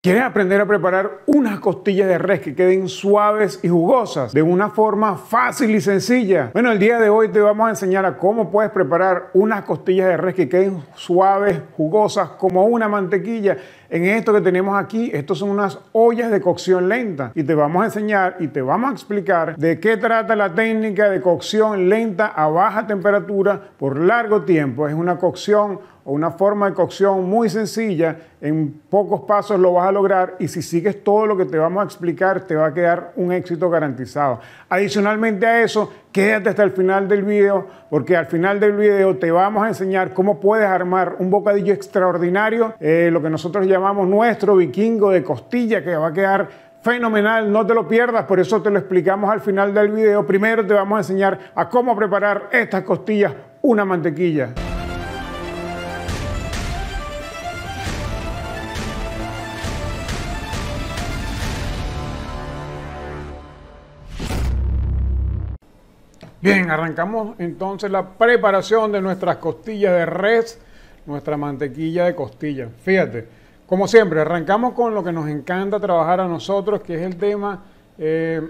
¿Quieres aprender a preparar unas costillas de res que queden suaves y jugosas de una forma fácil y sencilla? Bueno, el día de hoy te vamos a enseñar a cómo puedes preparar unas costillas de res que queden suaves, jugosas, como una mantequilla en esto que tenemos aquí, estos son unas ollas de cocción lenta y te vamos a enseñar y te vamos a explicar de qué trata la técnica de cocción lenta a baja temperatura por largo tiempo. Es una cocción o una forma de cocción muy sencilla, en pocos pasos lo vas a lograr y si sigues todo lo que te vamos a explicar te va a quedar un éxito garantizado. Adicionalmente a eso, Quédate hasta el final del video porque al final del video te vamos a enseñar cómo puedes armar un bocadillo extraordinario, eh, lo que nosotros llamamos nuestro vikingo de costilla que va a quedar fenomenal, no te lo pierdas, por eso te lo explicamos al final del video. Primero te vamos a enseñar a cómo preparar estas costillas una mantequilla. Bien, arrancamos entonces la preparación de nuestras costillas de res, nuestra mantequilla de costilla. Fíjate, como siempre, arrancamos con lo que nos encanta trabajar a nosotros, que es el tema eh,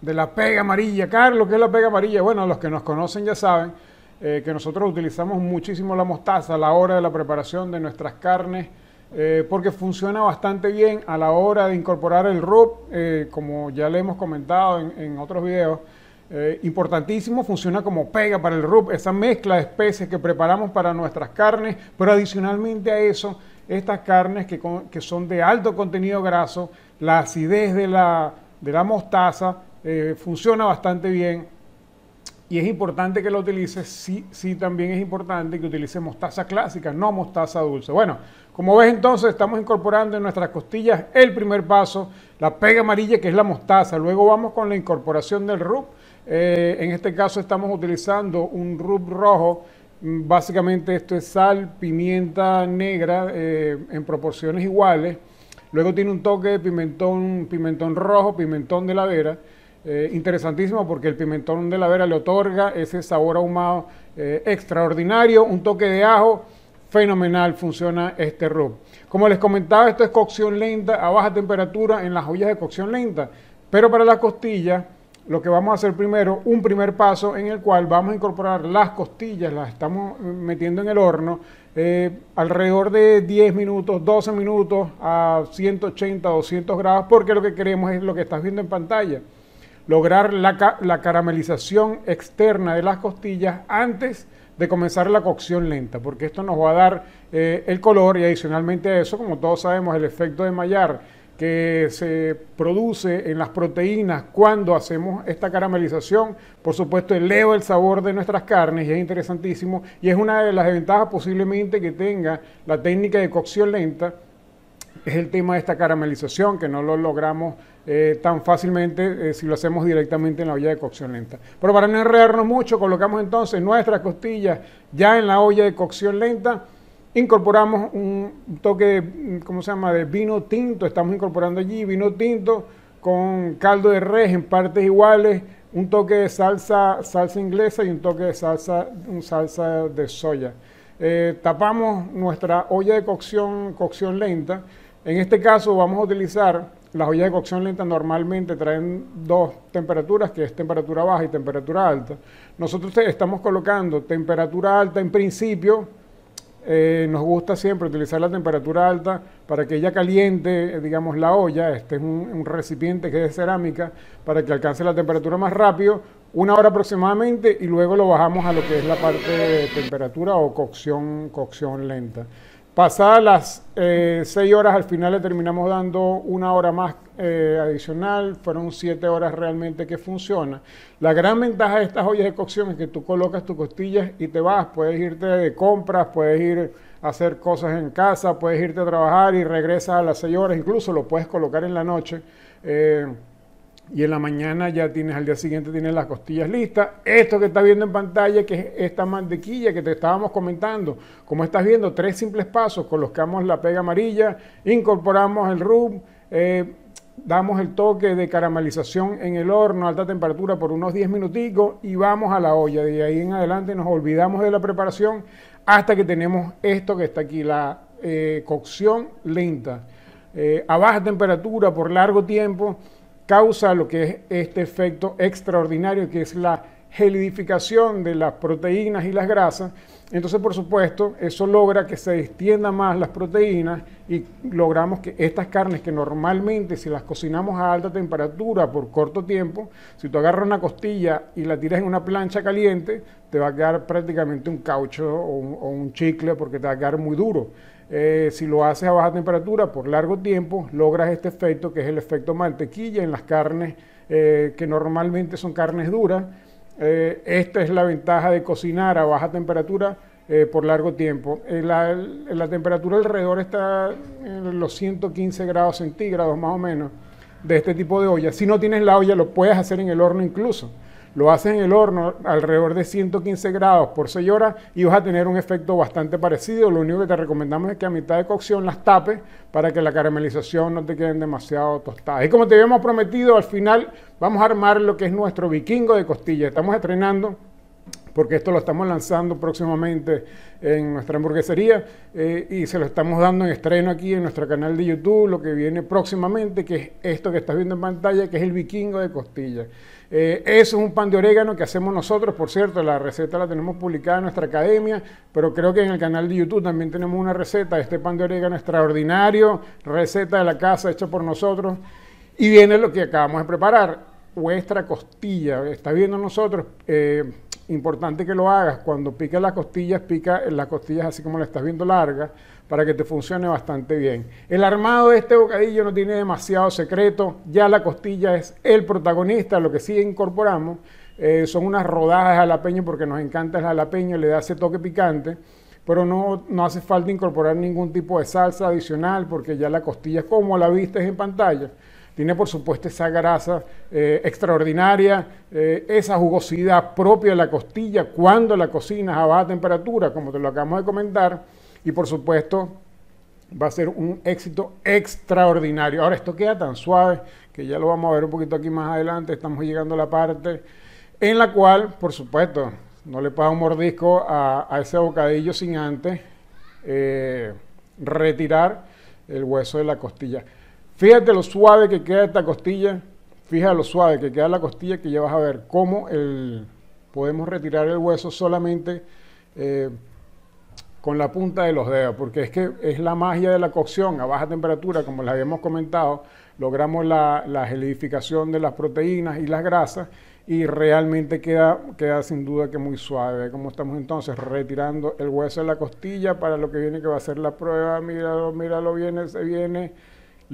de la pega amarilla. Carlos, ¿qué es la pega amarilla? Bueno, los que nos conocen ya saben eh, que nosotros utilizamos muchísimo la mostaza a la hora de la preparación de nuestras carnes, eh, porque funciona bastante bien a la hora de incorporar el rub, como ya le hemos comentado en otros videos eh, importantísimo, funciona como pega para el RUP, esa mezcla de especies que preparamos para nuestras carnes, pero adicionalmente a eso, estas carnes que, son de alto contenido graso, la acidez de la, de la mostaza eh, funciona bastante bien y es importante que lo utilices, sí, sí también es importante que utilices mostaza clásica, no mostaza dulce. Bueno, como ves entonces estamos incorporando en nuestras costillas el primer paso, la pega amarilla que es la mostaza, luego vamos con la incorporación del RUP, eh, en este caso estamos utilizando un rub rojo. Básicamente esto es sal, pimienta negra eh, en proporciones iguales. Luego tiene un toque de pimentón, pimentón rojo, pimentón de la vera. Eh, interesantísimo porque el pimentón de la vera le otorga ese sabor ahumado extraordinario, un toque de ajo fenomenal funciona este rub. Como les comentaba, esto es cocción lenta a baja temperatura en las ollas de cocción lenta, pero para la costilla lo que vamos a hacer primero, un primer paso en el cual vamos a incorporar las costillas, las estamos metiendo en el horno, eh, alrededor de 10 minutos, 12 minutos a 180, 200 grados, porque lo que queremos es lo que estás viendo en pantalla, lograr la, caramelización externa de las costillas antes de comenzar la cocción lenta, porque esto nos va a dar eh, el color y adicionalmente a eso, como todos sabemos, el efecto de mallar, que se produce en las proteínas cuando hacemos esta caramelización, por supuesto eleva el sabor de nuestras carnes y es interesantísimo y es una de las ventajas posiblemente que tenga la técnica de cocción lenta, es el tema de esta caramelización que no lo logramos eh, tan fácilmente eh, si lo hacemos directamente en la olla de cocción lenta. Pero para no enredarnos mucho, colocamos entonces nuestras costillas ya en la olla de cocción lenta incorporamos un toque, de, ¿cómo se llama?, de vino tinto, estamos incorporando allí vino tinto con caldo de res en partes iguales, un toque de salsa, salsa inglesa y un toque de salsa, un salsa de soya. Eh, tapamos nuestra olla de cocción, cocción lenta. En este caso vamos a utilizar las ollas de cocción lenta normalmente traen dos temperaturas, que es temperatura baja y temperatura alta. Nosotros estamos colocando temperatura alta en principio eh, nos gusta siempre utilizar la temperatura alta para que ella caliente, eh, digamos, la olla. Este es un, recipiente que es de cerámica para que alcance la temperatura más rápido, una hora aproximadamente, y luego lo bajamos a lo que es la parte de temperatura o cocción, cocción lenta. Pasadas las eh, seis horas, al final le terminamos dando una hora más eh, adicional, fueron siete horas realmente que funciona. La gran ventaja de estas ollas de cocción es que tú colocas tus costillas y te vas, puedes irte de compras, puedes ir a hacer cosas en casa, puedes irte a trabajar y regresas a las seis horas, incluso lo puedes colocar en la noche. Eh, y en la mañana ya tienes, al día siguiente tienes las costillas listas. Esto que estás viendo en pantalla, que es esta mantequilla que te estábamos comentando. Como estás viendo, tres simples pasos. Colocamos la pega amarilla, incorporamos el rub, eh, damos el toque de caramelización en el horno a alta temperatura por unos 10 minuticos y vamos a la olla. De ahí en adelante nos olvidamos de la preparación hasta que tenemos esto que está aquí, la eh, cocción lenta. Eh, a baja temperatura por largo tiempo causa lo que es este efecto extraordinario que es la gelidificación de las proteínas y las grasas. Entonces, por supuesto, eso logra que se extienda más las proteínas y logramos que estas carnes que normalmente si las cocinamos a alta temperatura por corto tiempo, si tú agarras una costilla y la tiras en una plancha caliente, te va a quedar prácticamente un caucho o un, o un chicle porque te va a quedar muy duro. Eh, si lo haces a baja temperatura por largo tiempo, logras este efecto que es el efecto mantequilla en las carnes eh, que normalmente son carnes duras. Eh, esta es la ventaja de cocinar a baja temperatura por largo tiempo. La, la, temperatura alrededor está en los 115 grados centígrados más o menos de este tipo de olla. Si no tienes la olla, lo puedes hacer en el horno incluso. Lo haces en el horno alrededor de 115 grados por 6 horas y vas a tener un efecto bastante parecido. Lo único que te recomendamos es que a mitad de cocción las tapes para que la caramelización no te quede demasiado tostadas. Y como te habíamos prometido, al final vamos a armar lo que es nuestro vikingo de costilla. Estamos estrenando porque esto lo estamos lanzando próximamente en nuestra hamburguesería eh, y se lo estamos dando en estreno aquí en nuestro canal de YouTube, lo que viene próximamente, que es esto que estás viendo en pantalla, que es el vikingo de costilla. Eh, eso es un pan de orégano que hacemos nosotros, por cierto, la receta la tenemos publicada en nuestra academia, pero creo que en el canal de YouTube también tenemos una receta este pan de orégano extraordinario, receta de la casa hecha por nosotros. Y viene lo que acabamos de preparar, nuestra costilla. Está viendo nosotros, eh, importante que lo hagas cuando pica las costillas, pica las costillas así como la estás viendo larga, para que te funcione bastante bien. El armado de este bocadillo no tiene demasiado secreto, ya la costilla es el protagonista, lo que sí incorporamos eh, son unas rodajas de jalapeño porque nos encanta el jalapeño, le da ese toque picante, pero no, no hace falta incorporar ningún tipo de salsa adicional porque ya la costilla, como la viste en pantalla, tiene por supuesto esa grasa eh, extraordinaria, eh, esa jugosidad propia de la costilla cuando la cocinas a baja temperatura, como te lo acabamos de comentar, y por supuesto va a ser un éxito extraordinario. Ahora esto queda tan suave que ya lo vamos a ver un poquito aquí más adelante, estamos llegando a la parte en la cual, por supuesto, no le pasa un mordisco a, ese bocadillo sin antes eh, retirar el hueso de la costilla. Fíjate lo suave que queda esta costilla. Fíjate lo suave que queda la costilla que ya vas a ver cómo el, podemos retirar el hueso solamente eh, con la punta de los dedos, porque es que es la magia de la cocción a baja temperatura, como les habíamos comentado, logramos la, la gelificación de las proteínas y las grasas y realmente queda, queda sin duda que muy suave. Como estamos entonces retirando el hueso de la costilla para lo que viene que va a ser la prueba, míralo, míralo, viene, se viene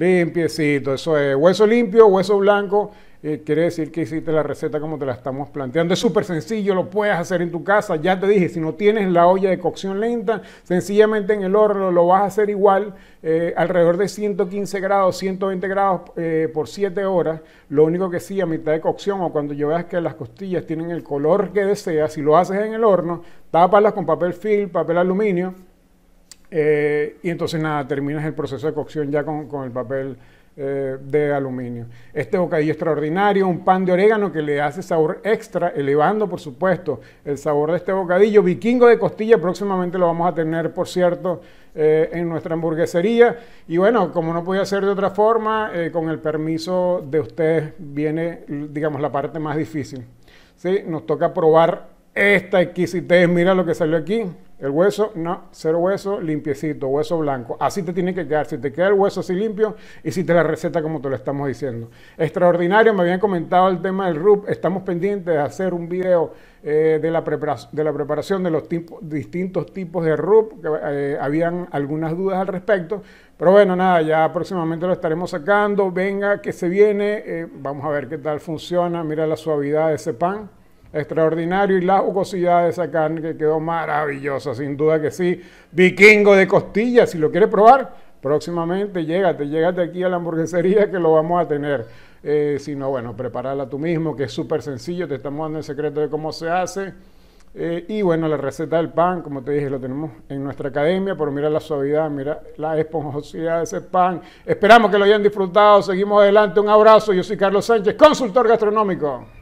Limpiecito, eso es. Hueso limpio, hueso blanco. Eh, quiere decir que hiciste la receta como te la estamos planteando. Es súper sencillo, lo puedes hacer en tu casa. Ya te dije, si no tienes la olla de cocción lenta, sencillamente en el horno lo vas a hacer igual, eh, alrededor de 115 grados, 120 grados eh, por 7 horas. Lo único que sí, a mitad de cocción o cuando yo veas que las costillas tienen el color que deseas, si lo haces en el horno, tápalas con papel film, papel aluminio eh, y entonces nada, terminas el proceso de cocción ya con, el papel eh, de aluminio. Este bocadillo extraordinario, un pan de orégano que le hace sabor extra, elevando por supuesto el sabor de este bocadillo. Vikingo de costilla, próximamente lo vamos a tener, por cierto, eh, en nuestra hamburguesería. Y bueno, como no podía ser de otra forma, con el permiso de ustedes viene, digamos, la parte más difícil. ¿Sí? Nos toca probar esta exquisitez. Mira lo que salió aquí. El hueso, no, cero hueso, limpiecito, hueso blanco. Así te tiene que quedar. Si te queda el hueso así limpio y si te la receta como te lo estamos diciendo. Extraordinario, me habían comentado el tema del RUP. Estamos pendientes de hacer un video eh, de, la preparación de los distintos tipos de RUP. Que, eh, habían algunas dudas al respecto. Pero bueno, nada, ya próximamente lo estaremos sacando. Venga, que se viene. Eh, vamos a ver qué tal funciona. Mira la suavidad de ese pan extraordinario y la jugosidad de esa carne que quedó maravillosa, sin duda que sí. Vikingo de costillas, si lo quieres probar, próximamente llégate, llégate aquí a la hamburguesería que lo vamos a tener. Eh, si no, bueno, prepararla tú mismo, que es súper sencillo, te estamos dando el secreto de cómo se hace. Eh, y bueno, la receta del pan, como te dije, lo tenemos en nuestra academia, pero mira la suavidad, mira la esponjosidad de ese pan. Esperamos que lo hayan disfrutado, seguimos adelante, un abrazo, yo soy Carlos Sánchez, consultor gastronómico.